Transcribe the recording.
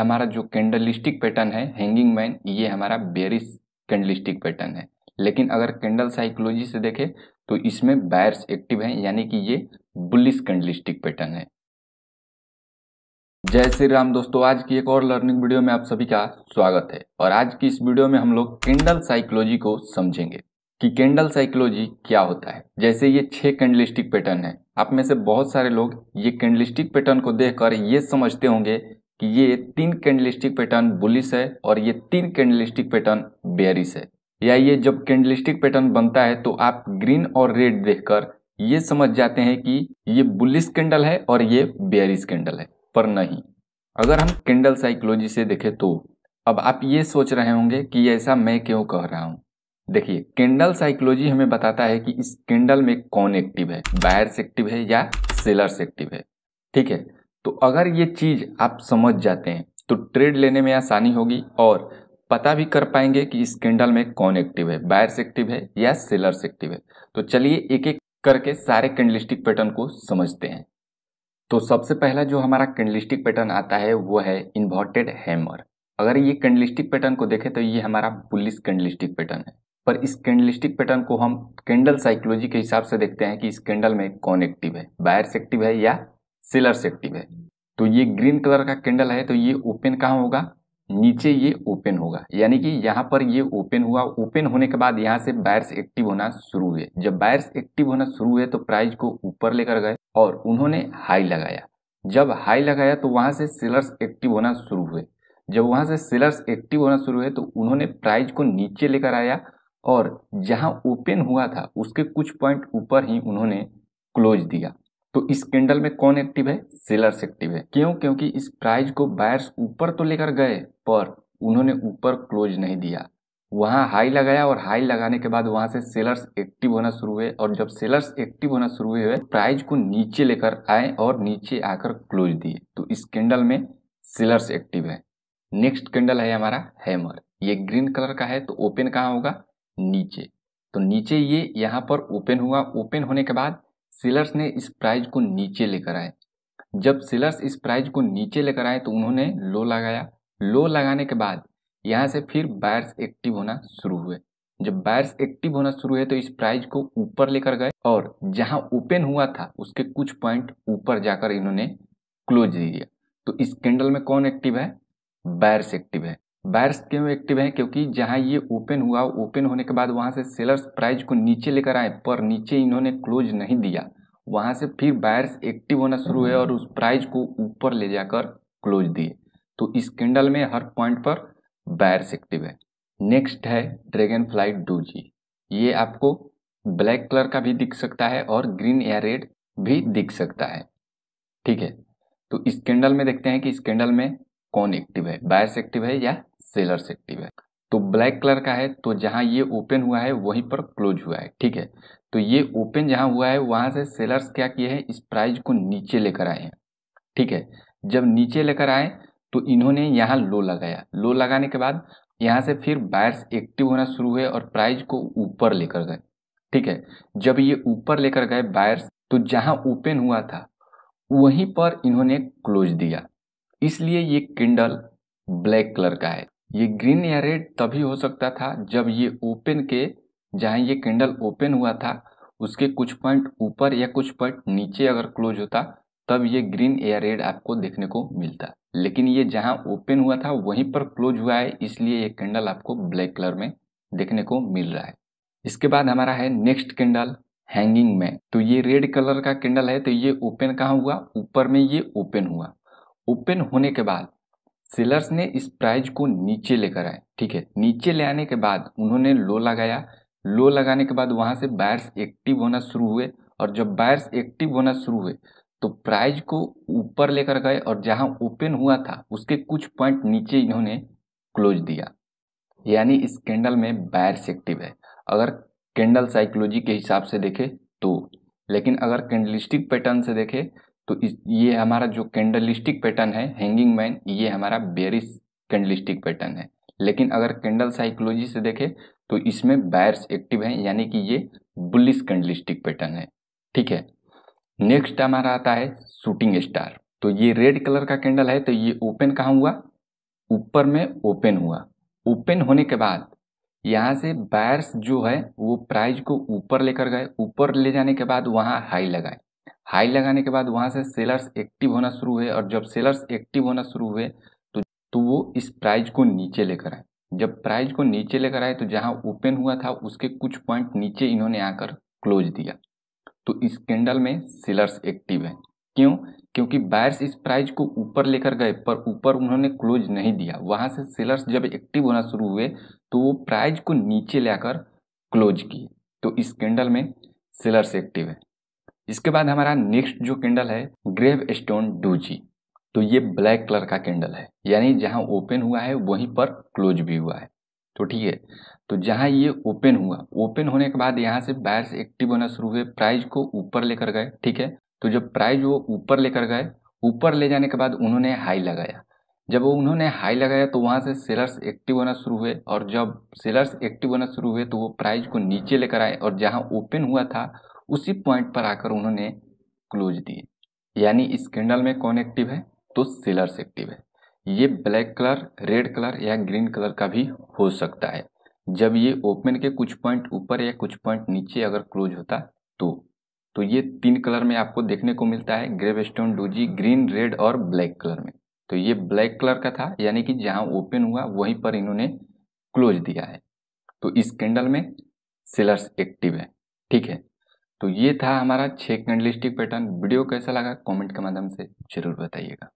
हमारा जो candlestick pattern है हैंगिंग मैन ये हमारा बेरिस कैंडलिस्टिक पैटर्न है लेकिन अगर कैंडल साइकोलॉजी से देखें तो इसमें बायर्स एक्टिव हैं यानी कि ये बुलिस कैंडलिस्टिक पैटर्न है जय श्री राम दोस्तों आज की एक और लर्निंग वीडियो में आप सभी का स्वागत है और आज की इस वीडियो में हम लोग कैंडल साइकोलॉजी को समझेंगे कि कैंडल साइकोलॉजी क्या होता है जैसे ये छह कैंडलिस्टिक पैटर्न है आप में से बहुत सारे लोग ये कैंडलिस्टिक पैटर्न को देखकर ये समझते होंगे कि ये तीन कैंडलिस्टिक पैटर्न बुलिस है और ये तीन कैंडलिस्टिक पैटर्न बेरिस है या ये जब कैंडलिस्टिक पैटर्न बनता है तो आप ग्रीन और रेड देखकर ये समझ जाते हैं कि ये बुलिस कैंडल है और ये बेरिस कैंडल है पर नहीं अगर हम कैंडल साइकोलॉजी से देखें तो अब आप ये सोच रहे होंगे कि ऐसा मैं क्यों कह रहा हूँ देखिए कैंडल साइकोलॉजी हमें बताता है कि इस कैंडल में कौन एक्टिव है बायर्स एक्टिव है या सेलर्स एक्टिव है ठीक है तो अगर ये चीज़ आप समझ जाते हैं तो ट्रेड लेने में आसानी होगी और पता भी कर पाएंगे कि इस कैंडल में कौन एक्टिव है बायर्स एक्टिव है या सेलर्स एक्टिव है तो चलिए एक एक करके सारे कैंडलिस्टिक पैटर्न को समझते हैं तो सबसे पहला जो हमारा कैंडलिस्टिक पैटर्न आता है वो है इन्वर्टेड हैमर अगर ये कैंडलिस्टिक पैटर्न को देखें तो ये हमारा बुलिस कैंडलिस्टिक पैटर्न है पर इस कैंडलिस्टिक पैटर्न को हम कैंडल साइकोलॉजी के हिसाब से देखते हैं कि इस कैंडल में कौन एक्टिव है बायर्स एक्टिव है या सेलर से एक्टिव है तो ये ग्रीन कलर का कैंडल है तो ये ओपन कहाँ होगा नीचे ये ओपन होगा यानी कि यहाँ पर ये ओपन हुआ ओपन होने के बाद यहाँ से बायर्स एक्टिव होना शुरू हुए जब बायर्स एक्टिव होना शुरू हुए तो प्राइस को ऊपर लेकर गए और उन्होंने हाई लगाया जब हाई लगाया तो वहाँ से सेलर्स एक्टिव होना शुरू हुए जब वहाँ से सेलर्स एक्टिव होना शुरू हुए तो उन्होंने प्राइज को नीचे लेकर आया और जहाँ ओपन हुआ था उसके कुछ पॉइंट ऊपर ही उन्होंने क्लोज दिया तो इस कैंडल में कौन एक्टिव है सेलर्स एक्टिव है क्यों क्योंकि इस प्राइस को बायर्स ऊपर तो लेकर गए पर उन्होंने ऊपर क्लोज नहीं दिया वहाँ हाई लगाया और हाई लगाने के बाद वहाँ से सेलर्स एक्टिव होना शुरू हुए और जब सेलर्स एक्टिव होना शुरू हुए प्राइस को नीचे लेकर आए और नीचे आकर क्लोज दिए तो इस कैंडल में सेलर्स एक्टिव है नेक्स्ट कैंडल है हमारा हैमर ये ग्रीन कलर का है तो ओपन कहाँ होगा नीचे तो नीचे ये यहाँ पर ओपन हुआ ओपन होने के बाद सेलर्स ने इस प्राइज को नीचे लेकर आए जब सेलर्स इस प्राइज को नीचे लेकर आए तो उन्होंने लो लगाया लो लगाने के बाद यहाँ से फिर बायर्स एक्टिव होना शुरू हुए जब बायर्स एक्टिव होना शुरू हुए तो इस प्राइज को ऊपर लेकर गए और जहाँ ओपन हुआ था उसके कुछ पॉइंट ऊपर जाकर इन्होंने क्लोज दिया तो इस कैंडल में कौन एक्टिव है बायर्स एक्टिव है बायर्स क्यों एक्टिव हैं क्योंकि जहां ये ओपन हुआ ओपन होने के बाद वहां से सेलर्स प्राइस को नीचे लेकर आए पर नीचे इन्होंने क्लोज नहीं दिया वहां से फिर बायर्स एक्टिव होना शुरू हुए और उस प्राइस को ऊपर ले जाकर क्लोज दिए तो इस कैंडल में हर पॉइंट पर बायर्स एक्टिव है नेक्स्ट है ड्रैगन फ्लाई डू जी ये आपको ब्लैक कलर का भी दिख सकता है और ग्रीन या रेड भी दिख सकता है ठीक है तो इस कैंडल में देखते हैं कि इस कैंडल में कौन एक्टिव है बायस एक्टिव है या सेलर्स एक्टिव है तो ब्लैक कलर का है तो जहां ये ओपन हुआ है वहीं पर क्लोज हुआ है ठीक है तो ये ओपन जहां हुआ है वहां से सेलर्स क्या किए हैं इस प्राइस को नीचे लेकर आए हैं ठीक है जब नीचे लेकर आए तो इन्होंने यहाँ लो लगाया लो लगाने के बाद यहाँ से फिर बायर्स एक्टिव होना शुरू हुए और प्राइज को ऊपर लेकर गए ठीक है जब ये ऊपर लेकर गए बायर्स तो जहाँ ओपन हुआ था वहीं पर इन्होंने क्लोज दिया इसलिए ये किंडल ब्लैक कलर का है ये ग्रीन या रेड तभी हो सकता था जब ये ओपन के जहाँ ये किंडल ओपन हुआ था उसके कुछ पॉइंट ऊपर या कुछ पॉइंट नीचे अगर क्लोज होता तब ये ग्रीन या रेड आपको देखने को मिलता लेकिन ये जहाँ ओपन हुआ था वहीं पर क्लोज हुआ है इसलिए ये कैंडल आपको ब्लैक कलर में देखने को मिल रहा है इसके बाद हमारा है नेक्स्ट कैंडल हैंगिंग में तो ये रेड कलर का कैंडल है तो ये ओपन कहाँ हुआ ऊपर में ये ओपन हुआ ओपन होने के बाद सेलर्स ने इस प्राइस को नीचे लेकर आए ठीक है नीचे ले आने के बाद उन्होंने लो लगाया लो लगाने के बाद वहां से बायर्स एक्टिव होना शुरू हुए और जब बायर्स एक्टिव होना शुरू हुए तो प्राइज को ऊपर लेकर गए और जहां ओपन हुआ था उसके कुछ पॉइंट नीचे इन्होंने क्लोज दिया यानी इस कैंडल में बायर्स एक्टिव है अगर कैंडल साइकोलॉजी के हिसाब से देखें तो लेकिन अगर कैंडलिस्टिक पैटर्न से देखें तो इस ये हमारा जो कैंडलिस्टिक पैटर्न है हैंगिंग मैन ये हमारा बेरिस कैंडलिस्टिक पैटर्न है लेकिन अगर कैंडल साइकोलॉजी से देखें तो इसमें बायर्स एक्टिव हैं यानी कि ये बुलिस कैंडलिस्टिक पैटर्न है ठीक है नेक्स्ट हमारा आता है शूटिंग स्टार तो ये रेड कलर का कैंडल है तो ये ओपन कहाँ हुआ ऊपर में ओपन हुआ ओपन होने के बाद यहाँ से बायर्स जो है वो प्राइज को ऊपर लेकर गए ऊपर ले जाने के बाद वहाँ हाई लगाए हाई लगाने के बाद वहाँ से सेलर्स एक्टिव होना शुरू हुए और जब सेलर्स एक्टिव होना शुरू हुए तो तो वो इस प्राइज को नीचे लेकर आए जब प्राइज को नीचे लेकर आए तो जहाँ ओपन हुआ था उसके कुछ पॉइंट नीचे इन्होंने आकर क्लोज दिया तो इस कैंडल में सेलर्स एक्टिव है क्यों क्योंकि बायर्स इस प्राइज को ऊपर लेकर गए पर ऊपर उन्होंने क्लोज नहीं दिया वहाँ से सेलर्स जब एक्टिव होना शुरू हुए तो वो प्राइज को नीचे लाकर क्लोज किए तो इस कैंडल में सेलर्स एक्टिव है इसके बाद हमारा नेक्स्ट जो कैंडल है ग्रेव स्टोन डूजी तो ये ब्लैक कलर का कैंडल है यानी जहाँ ओपन हुआ है वहीं पर क्लोज भी हुआ है तो ठीक है तो जहाँ ये ओपन हुआ ओपन होने के बाद यहाँ से बायर्स एक्टिव होना शुरू हुए प्राइज को ऊपर लेकर गए ठीक है तो जब प्राइज वो ऊपर लेकर गए ऊपर ले जाने के बाद उन्होंने हाई लगाया जब उन्होंने हाई लगाया तो वहाँ से सेलर्स एक्टिव होना शुरू हुए और जब सेलर्स एक्टिव होना शुरू हुए तो वो प्राइज को नीचे लेकर आए और जहाँ ओपन हुआ था उसी पॉइंट पर आकर उन्होंने क्लोज दिए यानी इस कैंडल में कौन एक्टिव है तो सेलर्स एक्टिव है ये ब्लैक कलर रेड कलर या ग्रीन कलर का भी हो सकता है जब ये ओपन के कुछ पॉइंट ऊपर या कुछ पॉइंट नीचे अगर क्लोज होता तो तो ये तीन कलर में आपको देखने को मिलता है gravestone doji green red और ब्लैक कलर में तो ये ब्लैक कलर का था यानी कि जहाँ ओपन हुआ वहीं पर इन्होंने क्लोज दिया है तो इस कैंडल में सेलर्स एक्टिव है ठीक है तो ये था हमारा छः कैंडलिस्टिक पैटर्न वीडियो कैसा लगा कमेंट के माध्यम से जरूर बताइएगा